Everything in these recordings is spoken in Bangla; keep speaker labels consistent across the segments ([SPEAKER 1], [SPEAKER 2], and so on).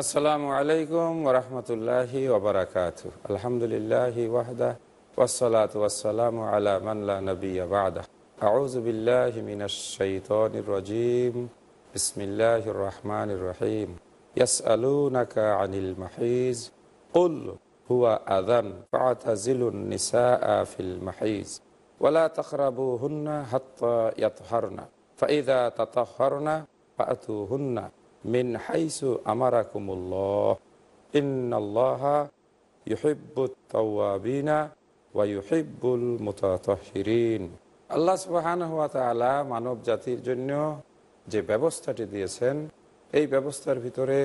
[SPEAKER 1] আসসালামু আলাইকুম ওরহমতুল্লাহি ওবরাকাত আলহামদুলিল্লাহ ওয়াহদা ওসলাত ওয়াসালাম আলা মাল্লা নবী আবাদা আউজবিল্লাহ মিনাশাইতনির রজিম বিসমিল্লাহ রহমান রহিম يسألونك عن المحيز قل هو أذن فاعتزلوا النساء في المحيز ولا تقربوهن حتى يطهرن فإذا تطهرن فأتوهن মিন হাইসু আমারাকুমুল্লাহ ইন্নাল্লাহা ইউহিব্বুত তাওয়াবিনা ওয়া ইউহিব্বুল মুতাতাহহিরিন আল্লাহ সুবহানাহু ওয়া তাআলা মানব জাতির জন্য যে ব্যবস্থাটি দিয়েছেন এই ব্যবস্থার ভিতরে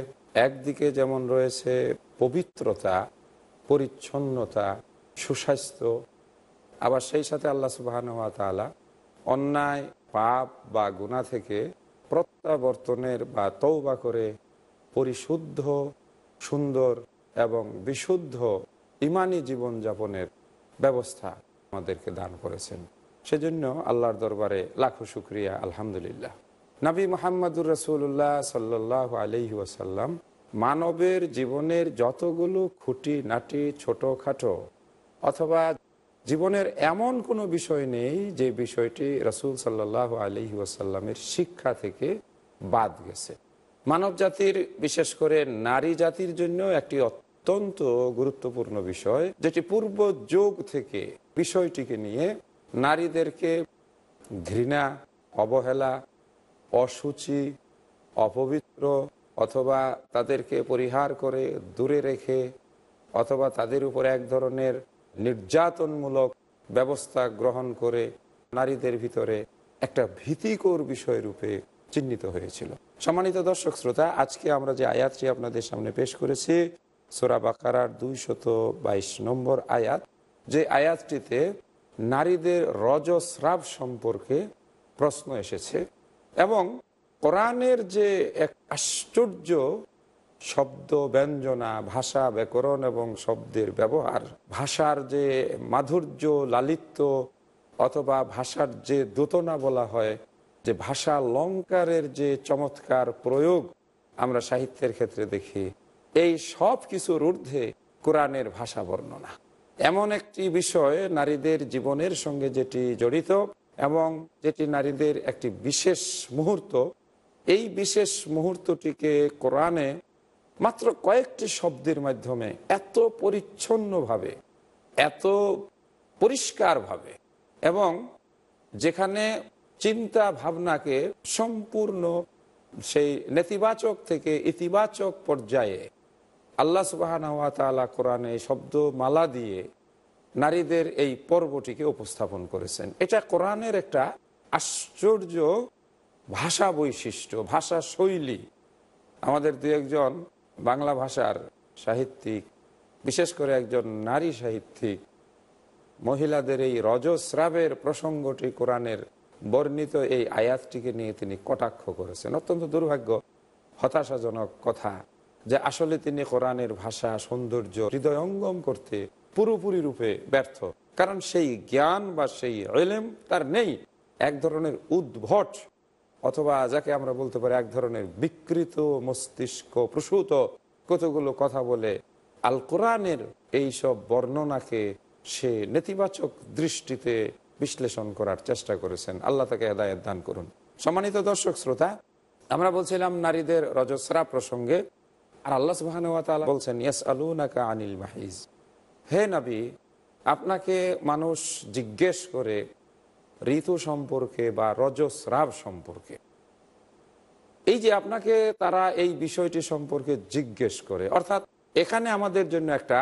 [SPEAKER 1] একদিকে যেমন রয়েছে পবিত্রতা পরিচ্ছন্নতা সুস্বাস্থ্য আবার সেই সাথে আল্লাহ সুবাহানুয়া তালা অন্যায় পাপ বা গুণা থেকে প্রত্যাবর্তনের বা তৌবা করে পরিশুদ্ধ সুন্দর এবং বিশুদ্ধ ইমানি জীবনযাপনের ব্যবস্থা আমাদেরকে দান করেছেন সেজন্য আল্লাহর দরবারে লাখো শুক্রিয়া আলহামদুলিল্লাহ নবী মোহাম্মদুর রসুল্লাহ সাল্লাহ আলহি ওয়াসাল্লাম মানবের জীবনের যতগুলো খুঁটি নাটি ছোটোখাটো অথবা জীবনের এমন কোনো বিষয় নেই যে বিষয়টি রাসুল সাল্লাহ আলি ওয়াসাল্লামের শিক্ষা থেকে বাদ গেছে মানব জাতির বিশেষ করে নারী জাতির জন্য একটি অত্যন্ত গুরুত্বপূর্ণ বিষয় যেটি পূর্ব যোগ থেকে বিষয়টিকে নিয়ে নারীদেরকে ঘৃণা অবহেলা অসুচি অপবিত্র অথবা তাদেরকে পরিহার করে দূরে রেখে অথবা তাদের উপর এক ধরনের নির্যাতনমূলক ব্যবস্থা গ্রহণ করে নারীদের ভিতরে একটা ভীতিকর বিষয় রূপে চিহ্নিত হয়েছিল সম্মানিত দর্শক শ্রোতা আজকে আমরা যে আয়াতটি আপনাদের সামনে পেশ করেছি সোরা বাকারার দুইশত বাইশ নম্বর আয়াত যে আয়াতটিতে নারীদের রজস্রাব সম্পর্কে প্রশ্ন এসেছে এবং কোরআনের যে এক আশ্চর্য শব্দ ব্যঞ্জনা ভাষা ব্যাকরণ এবং শব্দের ব্যবহার ভাষার যে মাধুর্য লালিত্য অথবা ভাষার যে দোতনা বলা হয় যে ভাষা লঙ্কারের যে চমৎকার প্রয়োগ আমরা সাহিত্যের ক্ষেত্রে দেখি এই সব কিছুর ঊর্ধ্বে কোরআনের ভাষা বর্ণনা এমন একটি বিষয় নারীদের জীবনের সঙ্গে যেটি জড়িত এবং যেটি নারীদের একটি বিশেষ মুহূর্ত এই বিশেষ মুহূর্তটিকে কোরআনে মাত্র কয়েকটি শব্দের মাধ্যমে এত পরিচ্ছন্নভাবে এত পরিষ্কারভাবে এবং যেখানে চিন্তা ভাবনাকে সম্পূর্ণ সেই নেতিবাচক থেকে ইতিবাচক পর্যায়ে আল্লাহ সুবাহানওয়াতালা কোরআনে শব্দমালা দিয়ে নারীদের এই পর্বটিকে উপস্থাপন করেছেন এটা কোরআনের একটা আশ্চর্য ভাষা বৈশিষ্ট্য ভাষা শৈলী আমাদের দু একজন বাংলা ভাষার সাহিত্যিক বিশেষ করে একজন নারী সাহিত্যিক মহিলাদের এই রজস্রাবের প্রসঙ্গটি কোরআনের বর্ণিত এই আয়াতটিকে নিয়ে তিনি কটাক্ষ করেছেন অত্যন্ত দুর্ভাগ্য হতাশাজনক কথা যে আসলে তিনি কোরআনের ভাষা সৌন্দর্য হৃদয়ঙ্গম করতে পুরোপুরি রূপে ব্যর্থ কারণ সেই জ্ঞান বা সেই এলেম তার নেই এক ধরনের উদ্ভট অথবা যাকে আমরা বলতে পারি এক ধরনের বিকৃত মস্তিষ্ক প্রসূত কতগুলো কথা বলে আল কোরআনের এইসব বর্ণনাকে সে নেতিবাচক দৃষ্টিতে বিশ্লেষণ করার চেষ্টা করেছেন আল্লাহ তাকে হেদায়ত দান করুন সম্মানিত দর্শক শ্রোতা আমরা বলছিলাম নারীদের রজস্রা প্রসঙ্গে আর আল্লাহ সুবাহানুয়াতালা বলছেন ইয়াস আলু নাকা আনিল মাহিজ হে নাবি আপনাকে মানুষ জিজ্ঞেস করে ঋতু সম্পর্কে বা রজস্রাব সম্পর্কে এই যে আপনাকে তারা এই বিষয়টি সম্পর্কে জিজ্ঞেস করে অর্থাৎ এখানে আমাদের জন্য একটা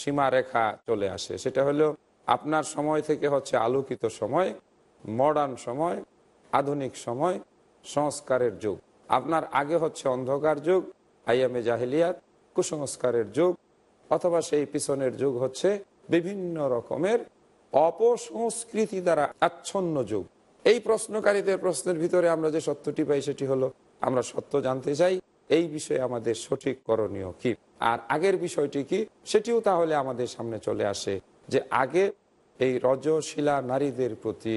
[SPEAKER 1] সীমারেখা চলে আসে সেটা হলো আপনার সময় থেকে হচ্ছে আলোকিত সময় মডার্ন সময় আধুনিক সময় সংস্কারের যুগ আপনার আগে হচ্ছে অন্ধকার যুগ আইয়ামে জাহিলিয়াত কুসংস্কারের যুগ অথবা সেই পিছনের যুগ হচ্ছে বিভিন্ন রকমের অপসংস্কৃতি দ্বারা আচ্ছন্ন যুগ এই প্রশ্নকারীদের প্রশ্নের ভিতরে আমরা যে সত্যটি পাই সেটি হলো আমরা সত্য জানতে চাই এই বিষয়ে আমাদের সঠিক করণীয় কি আর আগের বিষয়টি কি সেটিও তাহলে আমাদের সামনে চলে আসে যে আগে এই রজশিলা নারীদের প্রতি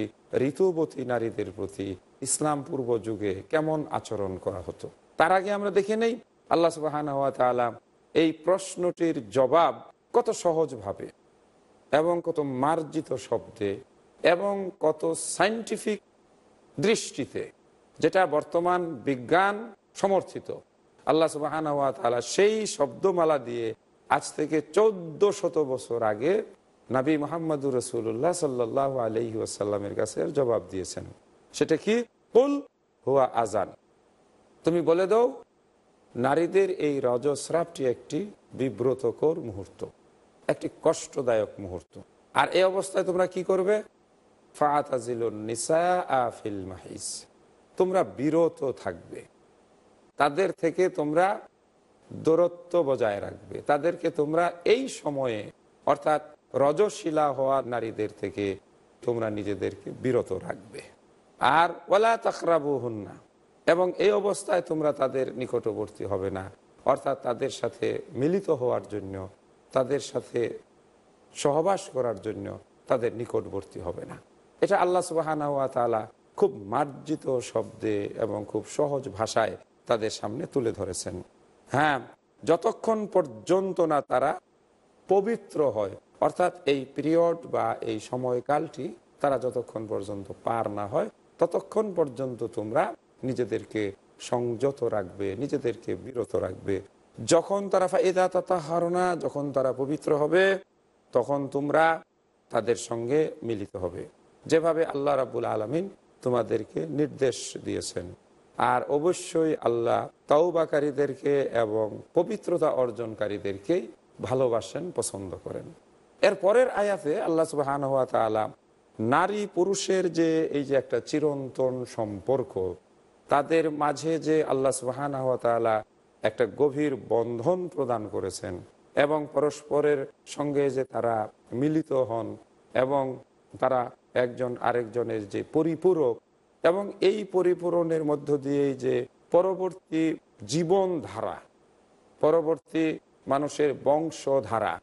[SPEAKER 1] ঋতুবতী নারীদের প্রতি ইসলাম পূর্ব যুগে কেমন আচরণ করা হতো তার আগে আমরা দেখে নেই আল্লাহ সুবাহ এই প্রশ্নটির জবাব কত সহজভাবে এবং কত মার্জিত শব্দে এবং কত সাইন্টিফিক দৃষ্টিতে যেটা বর্তমান বিজ্ঞান সমর্থিত আল্লাহ সুবাহানওয়া তালা সেই শব্দমালা দিয়ে আজ থেকে চোদ্দ শত বছর আগে নাবি মোহাম্মদুর রসুল্লাহ সাল্লাহ আলহি আসাল্লামের কাছে জবাব দিয়েছেন সেটা কি কুল হুয়া আজান তুমি বলে দাও নারীদের এই রজস্রাবটি একটি বিব্রতকর মুহূর্ত একটি কষ্টদায়ক মুহূর্ত আর এই অবস্থায় তোমরা কি করবে আফিল মাহিস তোমরা বিরত থাকবে তাদের থেকে তোমরা দূরত্ব বজায় রাখবে তাদেরকে তোমরা এই সময়ে অর্থাৎ রজশিলা হওয়া নারীদের থেকে তোমরা নিজেদেরকে বিরত রাখবে আর ওলা তাকরাবু না এবং এই অবস্থায় তোমরা তাদের নিকটবর্তী হবে না অর্থাৎ তাদের সাথে মিলিত হওয়ার জন্য তাদের সাথে সহবাস করার জন্য তাদের নিকটবর্তী হবে না এটা আল্লাহ সুবাহানাওয়া তালা খুব মার্জিত শব্দে এবং খুব সহজ ভাষায় তাদের সামনে তুলে ধরেছেন হ্যাঁ যতক্ষণ পর্যন্ত না তারা পবিত্র হয় অর্থাৎ এই পিরিয়ড বা এই সময়কালটি তারা যতক্ষণ পর্যন্ত পার না হয় ততক্ষণ পর্যন্ত তোমরা নিজেদেরকে সংযত রাখবে নিজেদেরকে বিরত রাখবে যখন তারা ফাইদা তাতা হারনা যখন তারা পবিত্র হবে তখন তোমরা তাদের সঙ্গে মিলিত হবে যেভাবে আল্লাহ রাবুল আলমিন তোমাদেরকে নির্দেশ দিয়েছেন আর অবশ্যই আল্লাহ তাওবাকারীদেরকে এবং পবিত্রতা অর্জনকারীদেরকে ভালোবাসেন পছন্দ করেন এর পরের আয়াতে আল্লাহ সুবাহান হাত তালা নারী পুরুষের যে এই যে একটা চিরন্তন সম্পর্ক তাদের মাঝে যে আল্লাহ সুবাহান হাত তালা একটা গভীর বন্ধন প্রদান করেছেন এবং পরস্পরের সঙ্গে যে তারা মিলিত হন এবং তারা একজন আরেকজনের যে পরিপূরক এবং এই পরিপূরণের মধ্য দিয়েই যে পরবর্তী জীবন ধারা পরবর্তী মানুষের বংশধারা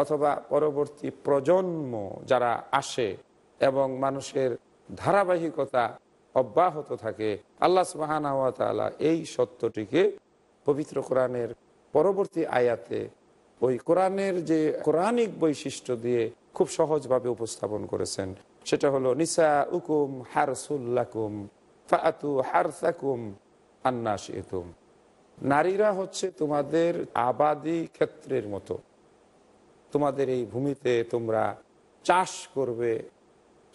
[SPEAKER 1] অথবা পরবর্তী প্রজন্ম যারা আসে এবং মানুষের ধারাবাহিকতা অব্যাহত থাকে আল্লাহ সুবাহ এই সত্যটিকে পবিত্র কোরআনের পরবর্তী আয়াতে ওই কোরআনের যে কোরআনিক বৈশিষ্ট্য দিয়ে খুব সহজভাবে উপস্থাপন করেছেন সেটা হলো নিসা উকুম হারসুল্লাকুম ফাতু হারসাকুম আন্নাস ইতুম নারীরা হচ্ছে তোমাদের আবাদি ক্ষেত্রের মতো তোমাদের এই ভূমিতে তোমরা চাষ করবে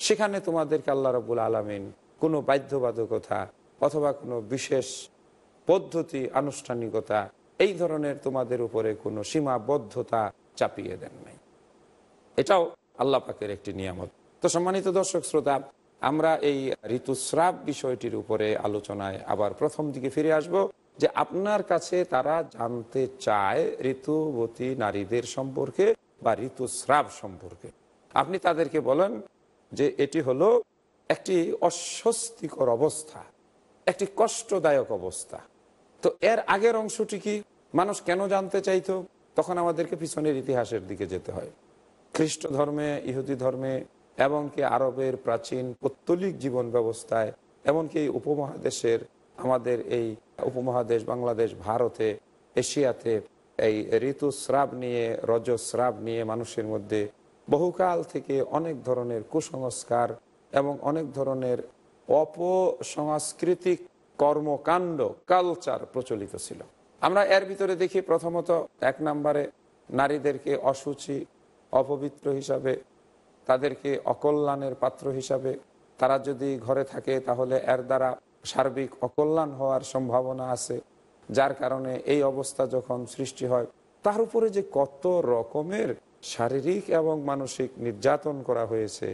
[SPEAKER 1] সেখানে তোমাদেরকে আল্লাহ রবুল আলমিন কোনো বাধ্যবাধকতা অথবা কোনো বিশেষ পদ্ধতি আনুষ্ঠানিকতা এই ধরনের তোমাদের উপরে কোনো সীমাবদ্ধতা চাপিয়ে দেন নাই এটাও আল্লাহ পাকের একটি নিয়ামত তো সম্মানিত দর্শক শ্রোতা আমরা এই ঋতুস্রাব বিষয়টির উপরে আলোচনায় আবার প্রথম দিকে ফিরে আসব যে আপনার কাছে তারা জানতে চায় ঋতুবতী নারীদের সম্পর্কে বা ঋতুস্রাব সম্পর্কে আপনি তাদেরকে বলেন যে এটি হলো একটি অস্বস্তিকর অবস্থা একটি কষ্টদায়ক অবস্থা তো এর আগের অংশটি কি মানুষ কেন জানতে চাইতো তখন আমাদেরকে পিছনের ইতিহাসের দিকে যেতে হয় খ্রিস্ট ধর্মে ইহুদি ধর্মে এমনকি আরবের প্রাচীন পত্তলিক জীবন ব্যবস্থায় এমনকি এই উপমহাদেশের আমাদের এই উপমহাদেশ বাংলাদেশ ভারতে এশিয়াতে এই ঋতুস্রাব নিয়ে রজস্রাব নিয়ে মানুষের মধ্যে বহুকাল থেকে অনেক ধরনের কুসংস্কার এবং অনেক ধরনের অপসংস্কৃতিক কর্মকাণ্ড কালচার প্রচলিত ছিল আমরা এর ভিতরে দেখি প্রথমত এক নম্বরে নারীদেরকে অসুচি অপবিত্র হিসাবে তাদেরকে অকল্যাণের পাত্র হিসাবে তারা যদি ঘরে থাকে তাহলে এর দ্বারা সার্বিক অকল্যাণ হওয়ার সম্ভাবনা আছে যার কারণে এই অবস্থা যখন সৃষ্টি হয় তার উপরে যে কত রকমের শারীরিক এবং মানসিক নির্যাতন করা হয়েছে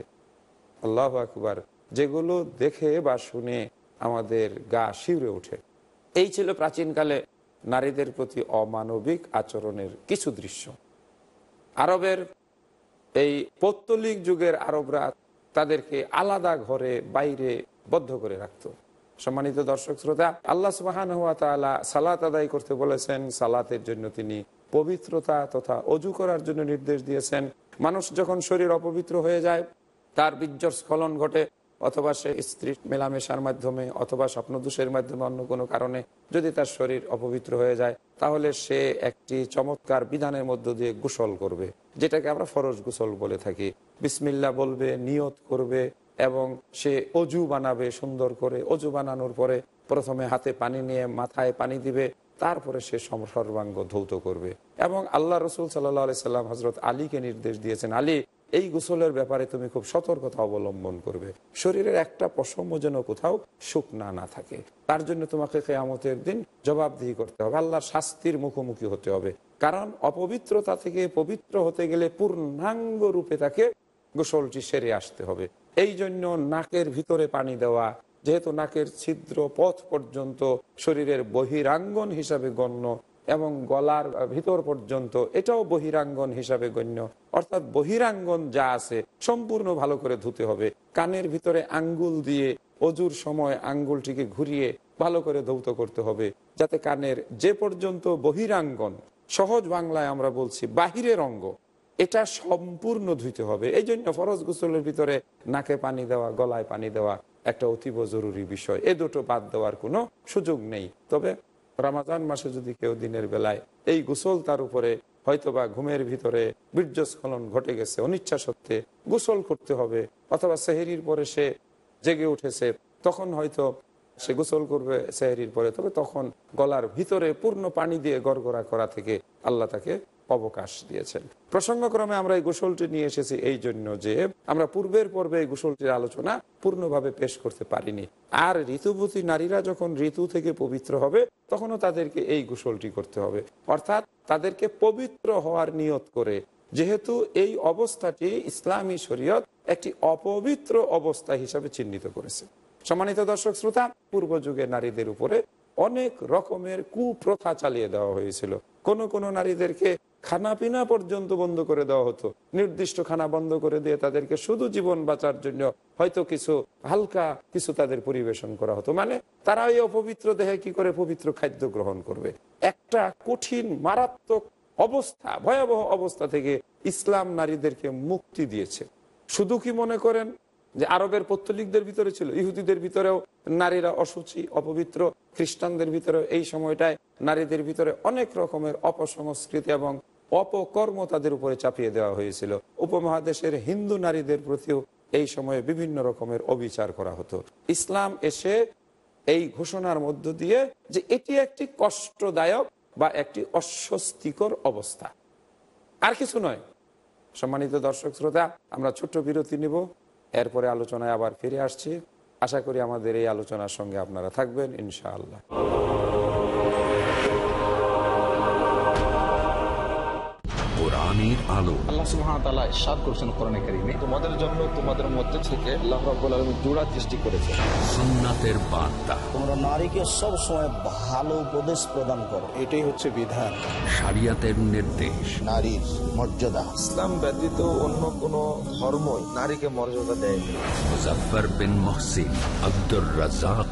[SPEAKER 1] আল্লাহ আকবার যেগুলো দেখে বা শুনে আমাদের গা শিউরে ওঠে এই ছিল প্রাচীনকালে নারীদের প্রতি অমানবিক আচরণের কিছু দৃশ্য আরবের এই পৌত্তলিক যুগের আরবরা তাদেরকে আলাদা ঘরে বাইরে বদ্ধ করে রাখত সম্মানিত দর্শক শ্রোতা আল্লাহ সুবাহান হুয়া তালা সালাত আদায় করতে বলেছেন সালাতের জন্য তিনি পবিত্রতা তথা অজু করার জন্য নির্দেশ দিয়েছেন মানুষ যখন শরীর অপবিত্র হয়ে যায় তার বীর্যর স্খলন ঘটে অথবা সে স্ত্রী মেলামেশার মাধ্যমে অথবা স্বপ্নদোষের মাধ্যমে অন্য কোনো কারণে যদি তার শরীর অপবিত্র হয়ে যায় তাহলে সে একটি চমৎকার বিধানের মধ্য দিয়ে গোসল করবে যেটাকে আমরা ফরজ গোসল বলে থাকি বিসমিল্লা বলবে নিয়ত করবে এবং সে অজু বানাবে সুন্দর করে অজু বানানোর পরে প্রথমে হাতে পানি নিয়ে মাথায় পানি দিবে তারপরে সে সর্বাঙ্গ ধৌত করবে এবং আল্লাহ রসুল সাল্লাহ সাল্লাম হজরত আলীকে নির্দেশ দিয়েছেন আলী এই গোসলের ব্যাপারে তুমি খুব সতর্কতা অবলম্বন করবে শরীরের একটা পশমও যেন কোথাও শুকনা না থাকে তার জন্য তোমাকে কেয়ামতের দিন জবাবদিহি করতে হবে আল্লাহর শাস্তির মুখোমুখি হতে হবে কারণ অপবিত্রতা থেকে পবিত্র হতে গেলে পূর্ণাঙ্গ রূপে তাকে গোসলটি সেরে আসতে হবে এই জন্য নাকের ভিতরে পানি দেওয়া যেহেতু নাকের ছিদ্র পথ পর্যন্ত শরীরের বহিরাঙ্গন হিসাবে গণ্য এবং গলার ভিতর পর্যন্ত এটাও বহিরাঙ্গন হিসাবে গণ্য অর্থাৎ বহিরাঙ্গন যা আছে সম্পূর্ণ ভালো করে ধুতে হবে কানের ভিতরে আঙ্গুল দিয়ে অজুর সময় আঙ্গুলটিকে ঘুরিয়ে ভালো করে ধৌত করতে হবে যাতে কানের যে পর্যন্ত বহিরাঙ্গন সহজ বাংলায় আমরা বলছি বাহিরের অঙ্গ এটা সম্পূর্ণ ধুইতে হবে এই জন্য ফরজ গোসলের ভিতরে নাকে পানি দেওয়া গলায় পানি দেওয়া একটা অতীব জরুরি বিষয় এ দুটো বাদ দেওয়ার কোনো সুযোগ নেই তবে রামাজান মাসে যদি কেউ দিনের বেলায় এই গোসল তার উপরে হয়তোবা ঘুমের ভিতরে বীর্যস্খলন ঘটে গেছে অনিচ্ছা সত্ত্বে গোসল করতে হবে অথবা সেহেরির পরে সে জেগে উঠেছে তখন হয়তো সে গোসল করবে সেহেরির পরে তবে তখন গলার ভিতরে পূর্ণ পানি দিয়ে গড়গড়া করা থেকে আল্লাহ তাকে অবকাশ দিয়েছেন প্রসঙ্গক্রমে আমরা এই গোসলটি নিয়ে এসেছি এই জন্য যে আমরা পূর্বের পর্বে এই গোসলটির আলোচনা পূর্ণভাবে পেশ করতে পারিনি আর ঋতুভূতি নারীরা যখন ঋতু থেকে পবিত্র হবে তখনও তাদেরকে এই গোসলটি করতে হবে অর্থাৎ তাদেরকে পবিত্র হওয়ার নিয়ত করে যেহেতু এই অবস্থাটি ইসলামী শরীয়ত একটি অপবিত্র অবস্থা হিসাবে চিহ্নিত করেছে সম্মানিত দর্শক শ্রোতা পূর্ব যুগে নারীদের উপরে অনেক রকমের কুপ্রথা চালিয়ে দেওয়া হয়েছিল কোন কোন নারীদেরকে খানা পিনা পর্যন্ত বন্ধ করে দেওয়া হতো নির্দিষ্ট খানা বন্ধ করে দিয়ে তাদেরকে শুধু জীবন বাঁচার জন্য হয়তো কিছু হালকা কিছু তাদের পরিবেশন করা হতো মানে তারা এই অপবিত্র দেহে কি করে পবিত্র খাদ্য গ্রহণ করবে একটা কঠিন মারাত্মক অবস্থা ভয়াবহ অবস্থা থেকে ইসলাম নারীদেরকে মুক্তি দিয়েছে শুধু কি মনে করেন যে আরবের পত্তলিকদের ভিতরে ছিল ইহুদিদের ভিতরেও নারীরা অসুচি অপবিত্র খ্রিস্টানদের ভিতরে এই সময়টায় নারীদের ভিতরে অনেক রকমের অপসংস্কৃতি এবং অপকর্ম তাদের উপরে চাপিয়ে দেওয়া হয়েছিল উপমহাদেশের হিন্দু নারীদের প্রতিও এই সময়ে বিভিন্ন রকমের অবিচার করা হতো ইসলাম এসে এই ঘোষণার মধ্য দিয়ে যে এটি একটি কষ্টদায়ক বা একটি অস্বস্তিকর অবস্থা আর কিছু নয় সম্মানিত দর্শক শ্রোতা আমরা ছোট্ট বিরতি নিব এরপরে আলোচনায় আবার ফিরে আসছি আশা করি আমাদের এই আলোচনার সঙ্গে আপনারা থাকবেন ইনশাআল্লাহ
[SPEAKER 2] আলো আল্লাহ সুবহানাহু তাআলা ইরশাদ করেছেন কোরআনে কারীমে তোমাদের জন্য তোমাদের মধ্যে থেকে আল্লাহ জোড়া সৃষ্টি করেছে সুন্নাতের বার্তা
[SPEAKER 1] তোমরা নারীকে সবসময় ভালো উপদেশ প্রদান করো এটাই হচ্ছে বিধান
[SPEAKER 2] শরিয়াতের নির্দেশ নারীর
[SPEAKER 1] মর্যাদা ইসলাম ব্যতীত অন্য কোন ধর্মই নারীকে মর্যাদা দেয়
[SPEAKER 2] মুজাফফর বিন মুহসিন আব্দুর রাজ্জাক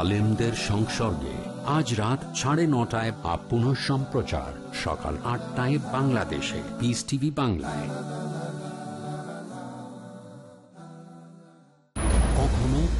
[SPEAKER 2] আলেমদের সংসর্গে আজ রাত সাড়ে নটায় আপ সম্প্রচার সকাল আটটায় বাংলাদেশে পিস টিভি বাংলায়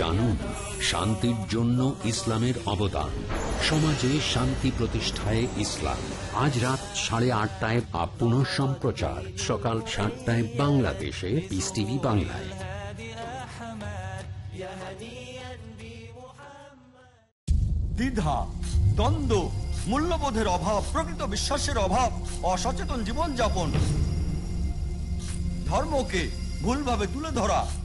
[SPEAKER 2] জানুন শান্তির জন্য ইসলামের অবদান সমাজে শান্তি প্রতিষ্ঠায় ইসলাম আজ রাত সাড়ে আটটায় আপন সম্প্রচার সকাল সাতটায় বাংলাদেশে ইস টিভি বাংলায় দ্বিধা দ্বন্দ্ব মূল্যবোধের অভাব প্রকৃত বিশ্বাসের অভাব অসচেতন জীবনযাপন ধর্মকে ভুলভাবে তুলে ধরা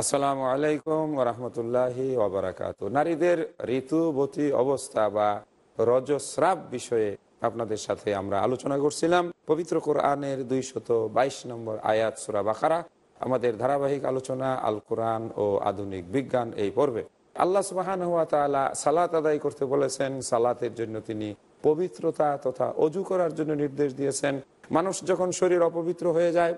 [SPEAKER 1] আসসালামু আলাইকুম রহমতুল্লাহি ওবরাকাত নারীদের ঋতুবতী অবস্থা বা রজস্রাব বিষয়ে আপনাদের সাথে আমরা আলোচনা করছিলাম পবিত্র কোরআনের দুইশত বাইশ নম্বর আয়াত সুরা বাখারা আমাদের ধারাবাহিক আলোচনা আল কোরআন ও আধুনিক বিজ্ঞান এই পর্বে আল্লাহ সুবাহান হুয়া তালা সালাত আদায় করতে বলেছেন সালাতের জন্য তিনি পবিত্রতা তথা অজু করার জন্য নির্দেশ দিয়েছেন মানুষ যখন শরীর অপবিত্র হয়ে যায়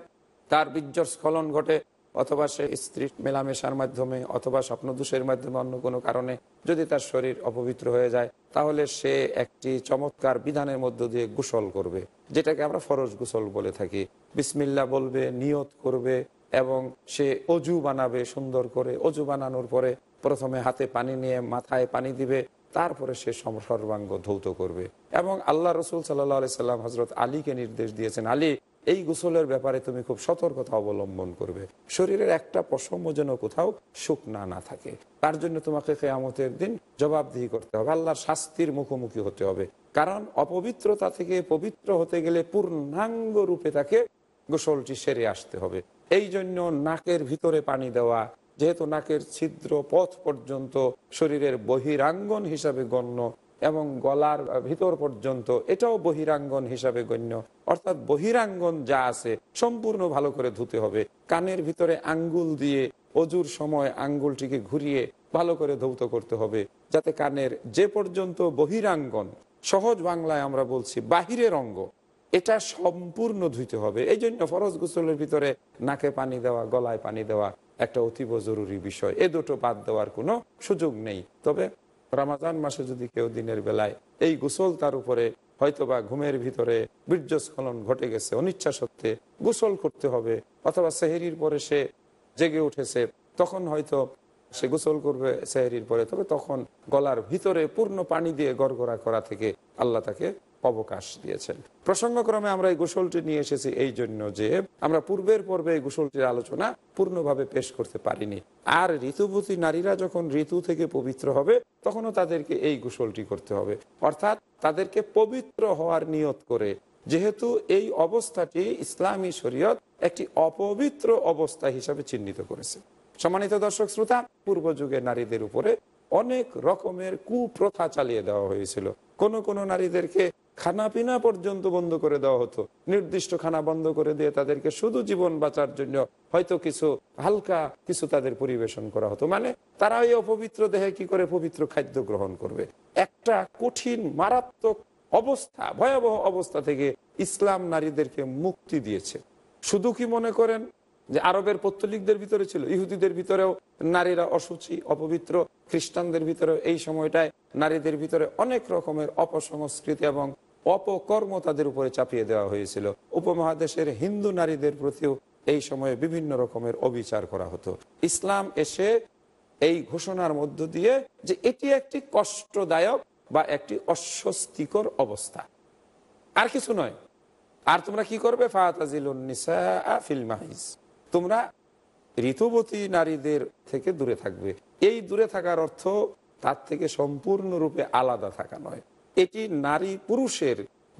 [SPEAKER 1] তার বীর্যর স্খলন ঘটে অথবা সে স্ত্রী মেলামেশার মাধ্যমে অথবা স্বপ্নদোষের মাধ্যমে অন্য কোনো কারণে যদি তার শরীর অপবিত্র হয়ে যায় তাহলে সে একটি চমৎকার বিধানের মধ্য দিয়ে গোসল করবে যেটাকে আমরা ফরজ গোসল বলে থাকি বিসমিল্লা বলবে নিয়ত করবে এবং সে অজু বানাবে সুন্দর করে অজু বানানোর পরে প্রথমে হাতে পানি নিয়ে মাথায় পানি দিবে তারপরে সে সর্বাঙ্গ ধৌত করবে এবং আল্লাহ রসুল সাল্লাহ সাল্লাম হজরত আলীকে নির্দেশ দিয়েছেন আলী এই গোসলের ব্যাপারে তুমি খুব সতর্কতা অবলম্বন করবে শরীরের একটা পশমও যেন কোথাও শুকনা না থাকে তার জন্য তোমাকে কেয়ামতের দিন জবাবদিহি করতে হবে আল্লাহর শাস্তির মুখোমুখি হতে হবে কারণ অপবিত্রতা থেকে পবিত্র হতে গেলে পূর্ণাঙ্গ রূপে তাকে গোসলটি সেরে আসতে হবে এই জন্য নাকের ভিতরে পানি দেওয়া যেহেতু নাকের ছিদ্র পথ পর্যন্ত শরীরের বহিরাঙ্গন হিসাবে গণ্য এবং গলার ভিতর পর্যন্ত এটাও বহিরাঙ্গন হিসাবে গণ্য অর্থাৎ বহিরাঙ্গন যা আছে সম্পূর্ণ ভালো করে ধুতে হবে কানের ভিতরে আঙ্গুল দিয়ে অজুর সময় আঙ্গুলটিকে ঘুরিয়ে ভালো করে ধৌত করতে হবে যাতে কানের যে পর্যন্ত বহিরাঙ্গন সহজ বাংলায় আমরা বলছি বাহিরের অঙ্গ এটা সম্পূর্ণ ধুইতে হবে এই জন্য ফরজ গোসলের ভিতরে নাকে পানি দেওয়া গলায় পানি দেওয়া একটা অতীব জরুরি বিষয় এ দুটো বাদ দেওয়ার কোনো সুযোগ নেই তবে রামাজান মাসে যদি কেউ দিনের বেলায় এই গোসল তার উপরে হয়তোবা ঘুমের ভিতরে বীর্যস্খলন ঘটে গেছে অনিচ্ছা সত্ত্বে গোসল করতে হবে অথবা সেহেরির পরে সে জেগে উঠেছে তখন হয়তো সে গোসল করবে সেহেরির পরে তবে তখন গলার ভিতরে পূর্ণ পানি দিয়ে গড়গড়া করা থেকে আল্লাহ তাকে অবকাশ দিয়েছেন প্রসঙ্গক্রমে আমরা এই গোসলটি নিয়ে এসেছি এই জন্য যে আমরা পূর্বের পর্বে এই গোসলটির আলোচনা পূর্ণভাবে পেশ করতে পারিনি আর ঋতুবতী নারীরা যখন ঋতু থেকে পবিত্র হবে তখনও তাদেরকে এই গোসলটি করতে হবে অর্থাৎ তাদেরকে পবিত্র হওয়ার নিয়ত করে যেহেতু এই অবস্থাটি ইসলামী শরীয়ত একটি অপবিত্র অবস্থা হিসাবে চিহ্নিত করেছে সম্মানিত দর্শক শ্রোতা পূর্ব যুগে নারীদের উপরে অনেক রকমের কুপ্রথা চালিয়ে দেওয়া হয়েছিল কোন কোন নারীদেরকে খানা পিনা পর্যন্ত বন্ধ করে দেওয়া হতো নির্দিষ্ট খানা বন্ধ করে দিয়ে তাদেরকে শুধু জীবন বাঁচার জন্য হয়তো কিছু হালকা কিছু তাদের পরিবেশন করা হতো মানে তারা ওই অপবিত্র দেহে কি করে পবিত্র খাদ্য গ্রহণ করবে একটা কঠিন মারাত্মক অবস্থা ভয়াবহ অবস্থা থেকে ইসলাম নারীদেরকে মুক্তি দিয়েছে শুধু কি মনে করেন যে আরবের পত্তলিকদের ভিতরে ছিল ইহুদিদের ভিতরেও নারীরা অসুচি অপবিত্র খ্রিস্টানদের ভিতরে এই সময়টায় নারীদের ভিতরে অনেক রকমের অপসংস্কৃতি এবং অপকর্ম তাদের উপরে চাপিয়ে দেওয়া হয়েছিল উপমহাদেশের হিন্দু নারীদের প্রতিও এই সময়ে বিভিন্ন রকমের অবিচার করা হতো ইসলাম এসে এই ঘোষণার মধ্য দিয়ে যে এটি একটি কষ্টদায়ক বা একটি অস্বস্তিকর অবস্থা আর কিছু নয় আর তোমরা কি করবে তোমরা ঋতুবতী নারীদের থেকে দূরে থাকবে এই দূরে থাকার অর্থ তার থেকে সম্পূর্ণরূপে আলাদা থাকা নয় এটি নারী পুরুষের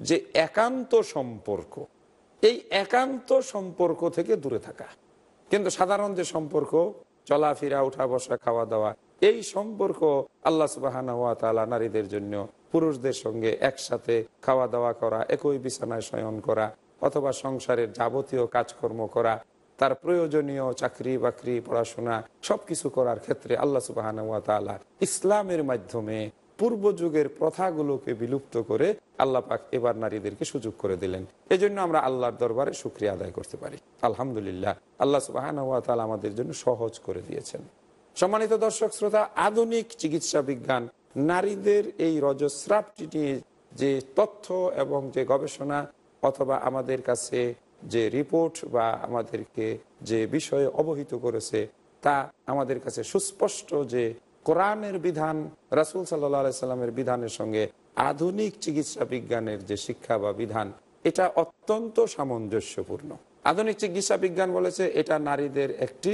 [SPEAKER 1] যে একান্ত সম্পর্ক এই একান্ত সম্পর্ক থেকে দূরে থাকা কিন্তু সাধারণ যে সম্পর্ক চলাফেরা উঠা বসা খাওয়া দাওয়া এই সম্পর্ক আল্লাহ সুবাহানা তালা নারীদের জন্য পুরুষদের সঙ্গে একসাথে খাওয়া দাওয়া করা একই বিছানায় শয়ন করা অথবা সংসারের যাবতীয় কাজকর্ম করা তার প্রয়োজনীয় চাকরি বাকরি পড়াশোনা সবকিছু করার ক্ষেত্রে আল্লাহ সুবাহানা তালা ইসলামের মাধ্যমে পূর্ব যুগের প্রথাগুলোকে বিলুপ্ত করে আল্লাহ পাক এবার নারীদেরকে সুযোগ করে দিলেন এজন্য আমরা আল্লাহর দরবারে সুক্রিয়া আদায় করতে পারি আলহামদুলিল্লাহ আল্লাহ সুবাহান আমাদের জন্য সহজ করে দিয়েছেন সম্মানিত দর্শক শ্রোতা আধুনিক চিকিৎসা বিজ্ঞান নারীদের এই রজস্রাবটি নিয়ে যে তথ্য এবং যে গবেষণা অথবা আমাদের কাছে যে রিপোর্ট বা আমাদেরকে যে বিষয়ে অবহিত করেছে তা আমাদের কাছে সুস্পষ্ট যে কোরআনের বিধান রাসুল সাল্লা সাল্লামের বিধানের সঙ্গে আধুনিক চিকিৎসা বিজ্ঞানের যে শিক্ষা বা বিধান এটা অত্যন্ত সামঞ্জস্যপূর্ণ আধুনিক চিকিৎসা বিজ্ঞান বলেছে এটা নারীদের একটি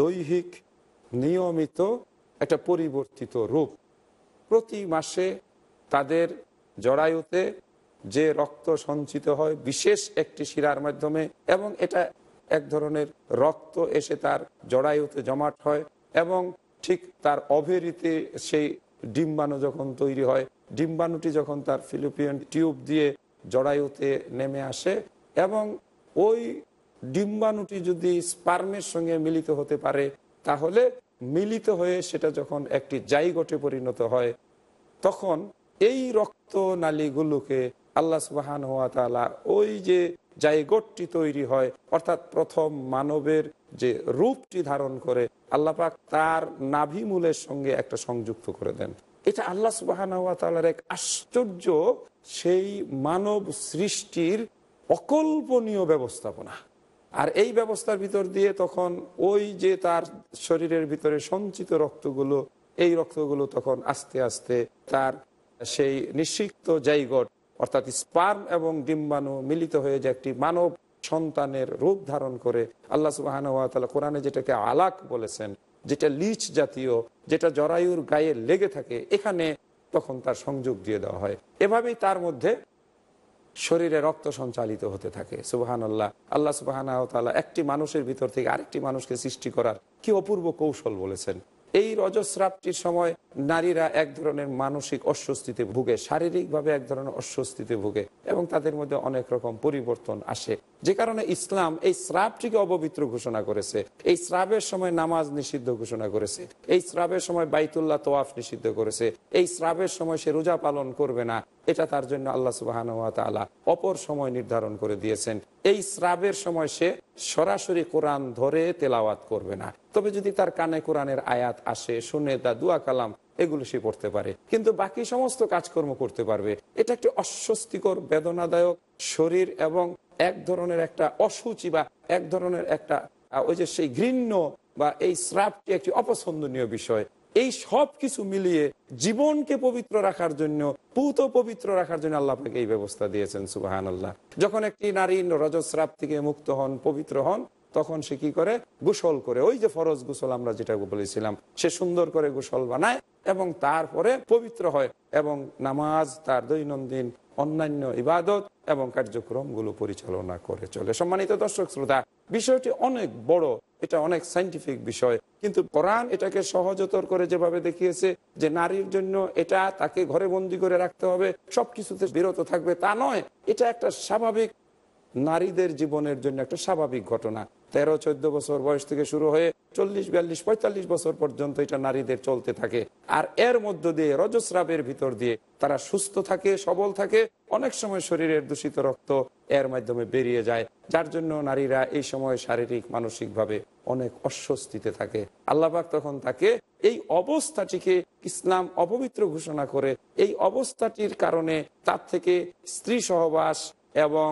[SPEAKER 1] দৈহিক নিয়মিত একটা পরিবর্তিত রূপ প্রতি মাসে তাদের জড়ায়ুতে যে রক্ত সঞ্চিত হয় বিশেষ একটি শিরার মাধ্যমে এবং এটা এক ধরনের রক্ত এসে তার জড়ায়ুতে জমাট হয় এবং ঠিক তার অভেরিতে সেই ডিম্বাণু যখন তৈরি হয় ডিম্বাণুটি যখন তার ফিলিপিয়ান টিউব দিয়ে জড়ায়ুতে নেমে আসে এবং ওই ডিম্বাণুটি যদি স্পার্মের সঙ্গে মিলিত হতে পারে তাহলে মিলিত হয়ে সেটা যখন একটি জায়গটে পরিণত হয় তখন এই রক্ত নালীগুলোকে আল্লাহ সুবাহান হাত ওই যে গোটটি তৈরি হয় অর্থাৎ প্রথম মানবের যে রূপটি ধারণ করে আল্লাপাক তার নাভিমূলের সঙ্গে একটা সংযুক্ত করে দেন এটা আল্লাহ সুবাহর এক আশ্চর্য সেই মানব সৃষ্টির অকল্পনীয় ব্যবস্থাপনা আর এই ব্যবস্থার ভিতর দিয়ে তখন ওই যে তার শরীরের ভিতরে সঞ্চিত রক্তগুলো এই রক্তগুলো তখন আস্তে আস্তে তার সেই নিষিক্ত জায়গট অর্থাৎ স্পার্ম এবং ডিম্বাণু মিলিত হয়ে যে একটি মানব সন্তানের রূপ ধারণ করে আল্লাহ সুবাহান কোরআনে যেটাকে আলাক বলেছেন যেটা লিচ জাতীয় যেটা জরায়ুর গায়ে লেগে থাকে এখানে তখন তার সংযোগ দিয়ে দেওয়া হয় এভাবেই তার মধ্যে শরীরে রক্ত সঞ্চালিত হতে থাকে সুবাহান আল্লাহ আল্লাহ সুবাহান একটি মানুষের ভিতর থেকে আরেকটি মানুষকে সৃষ্টি করার কি অপূর্ব কৌশল বলেছেন এই রজস্রাপটির সময় নারীরা এক ধরনের মানসিক অস্বস্তিতে ভুগে শারীরিকভাবে এক ধরনের অস্বস্তিতে ভুগে এবং তাদের মধ্যে অনেক রকম পরিবর্তন আসে যে কারণে ইসলাম এই শ্রাবটিকে অপবিত্র ঘোষণা করেছে এই শ্রাবের সময় নামাজ নিষিদ্ধ ঘোষণা করেছে এই শ্রাবের সময় বাইতুল্লাহ তোয়াফ নিষিদ্ধ করেছে এই শ্রাবের সময় সে রোজা পালন করবে না এটা তার জন্য আল্লাহ সুবাহ তালা অপর সময় নির্ধারণ করে দিয়েছেন এই শ্রাবের সময় সে সরাসরি কোরআন ধরে তেলাওয়াত করবে না তবে যদি তার কানে কোরআনের আয়াত আসে শুনে তা দুয়া কালাম এগুলো সে পড়তে পারে কিন্তু বাকি সমস্ত কাজকর্ম করতে পারবে এটা একটি অস্বস্তিকর বেদনাদায়ক শরীর এবং এক ধরনের একটা অসুচি বা এক ধরনের একটা ওই যে সেই ঘৃণ্য বা এই স্রাবটি একটি অপছন্দনীয় বিষয় এই সব কিছু মিলিয়ে জীবনকে পবিত্র রাখার জন্য পুত পবিত্র রাখার জন্য আল্লাহ আপনাকে এই ব্যবস্থা দিয়েছেন সুবাহান আল্লাহ যখন একটি নারী রজস্রাপ থেকে মুক্ত হন পবিত্র হন তখন সে কি করে গোসল করে ওই যে ফরজ গোসল আমরা যেটা বলেছিলাম সে সুন্দর করে গোসল বানায় এবং তারপরে পবিত্র হয় এবং নামাজ তার দৈনন্দিন অন্যান্য ইবাদত এবং কার্যক্রমগুলো পরিচালনা করে চলে সম্মানিত দর্শক শ্রোতা বিষয়টি অনেক বড় এটা অনেক সাইন্টিফিক বিষয় কিন্তু কোরআন এটাকে সহজতর করে যেভাবে দেখিয়েছে যে নারীর জন্য এটা তাকে ঘরে বন্দি করে রাখতে হবে সবকিছুতে বিরত থাকবে তা নয় এটা একটা স্বাভাবিক নারীদের জীবনের জন্য একটা স্বাভাবিক ঘটনা তেরো চোদ্দ বছর বয়স থেকে শুরু হয়ে চল্লিশ বিয়াল্লিশ পঁয়তাল্লিশ বছর পর্যন্ত এটা নারীদের চলতে থাকে আর এর মধ্য দিয়ে রজস্রাবের ভিতর দিয়ে তারা সুস্থ থাকে সবল থাকে অনেক সময় শরীরের দূষিত রক্ত এর মাধ্যমে বেরিয়ে যায় যার জন্য নারীরা এই সময় শারীরিক মানসিকভাবে অনেক অস্বস্তিতে থাকে আল্লাহবাক তখন তাকে এই অবস্থাটিকে ইসলাম অপবিত্র ঘোষণা করে এই অবস্থাটির কারণে তার থেকে স্ত্রী সহবাস এবং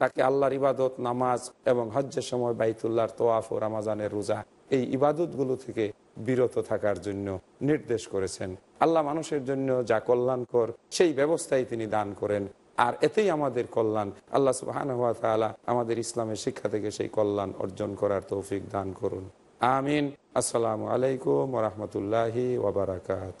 [SPEAKER 1] তাকে আল্লাহর ইবাদত নামাজ এবং হজ্জের সময় বাইতুল্লাহর তোয়াফ ও রামাজানের রোজা এই ইবাদতগুলো থেকে বিরত থাকার জন্য নির্দেশ করেছেন আল্লাহ মানুষের জন্য যা কল্যাণকর সেই ব্যবস্থাই তিনি দান করেন আর এতেই আমাদের কল্যাণ আল্লাহ সুহান হাত আমাদের ইসলামের শিক্ষা থেকে সেই কল্যাণ অর্জন করার তৌফিক দান করুন আমিন আসসালামু আলাইকুম রহমতুল্লাহি ওবরাকাত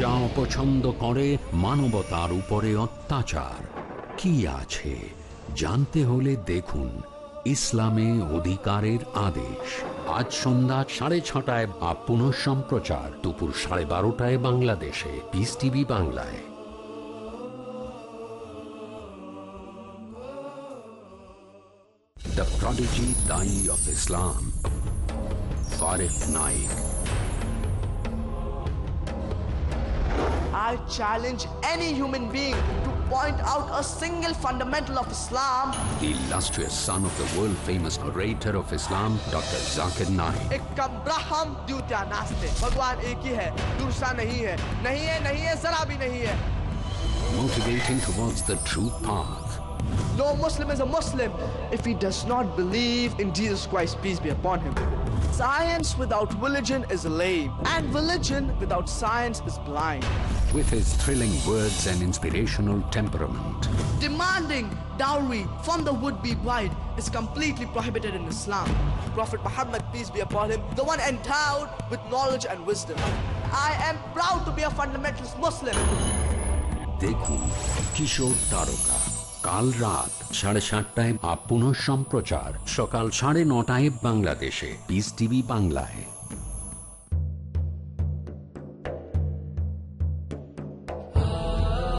[SPEAKER 2] যা অপছন্দ করে মানবতার উপরে অত্যাচার কি আছে জানতে হলে দেখুন ইসলামে অধিকারের আদেশ আজ সন্ধ্যা সাড়ে ছটায় বা পুনঃ সম্প্রচার দুপুর সাড়ে বারোটায় বাংলাদেশে পিস টিভি বাংলায় The prodigy Dai of Islam Arif Naik. I challenge any human being to point out a single fundamental of Islam. The illustrious son of the world-famous orator of Islam, Dr. Zakir Naik. Ek kabraham dutya naaste. Bhagwan ek hi hai, dursa nahi hai. Nahi hai, nahi hai, zara bhi nahi hai. Motivating towards the true path. No Muslim is a Muslim if he does not believe in Jesus Christ, peace be upon him. Science without religion is lame, and religion without science is blind. With his thrilling words and inspirational temperament, demanding dowry from the would-be bride is completely prohibited in Islam. Prophet Muhammad, peace be upon him, the one endowed with knowledge and wisdom. I am proud to be a fundamentalist Muslim. দেখুন কিশোর তারকা কাল রাত সাড়ে সাতটায় আপ সম্প্রচার সকাল সাড়ে নটায় বাংলাদেশে বিস টিভি বাংলায়